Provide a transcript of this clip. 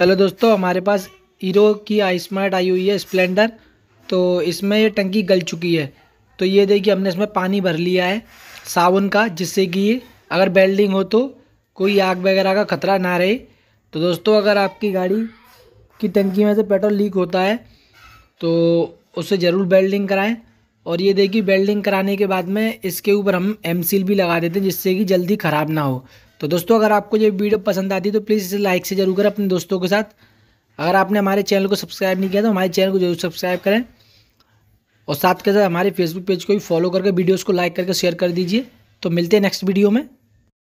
hello दोस्तों हमारे पास hero की आई स्मार्ट आई हुई है स्प्लेंडर तो इसमें ये टंकी गल चुकी है तो ये देखिए हमने इसमें पानी भर लिया है साबुन का जिससे कि अगर बेल्डिंग हो तो कोई आग वगैरह का खतरा ना रहे तो दोस्तों अगर आपकी गाड़ी की टंकी में से पेट्रोल लीक होता है तो उससे ज़रूर बेल्डिंग कराएं और ये देखिए बेल्डिंग कराने के बाद में इसके ऊपर हम एम सील भी लगा देते हैं जिससे कि जल्दी ख़राब ना हो तो दोस्तों अगर आपको ये वीडियो पसंद आती है तो प्लीज़ इसे लाइक से जरूर करें अपने दोस्तों के साथ अगर आपने हमारे चैनल को सब्सक्राइब नहीं किया तो हमारे चैनल को जरूर सब्सक्राइब करें और साथ के साथ हमारे फेसबुक पेज को भी फॉलो करके वीडियोज़ को लाइक करके शेयर कर दीजिए तो मिलते हैं नेक्स्ट वीडियो में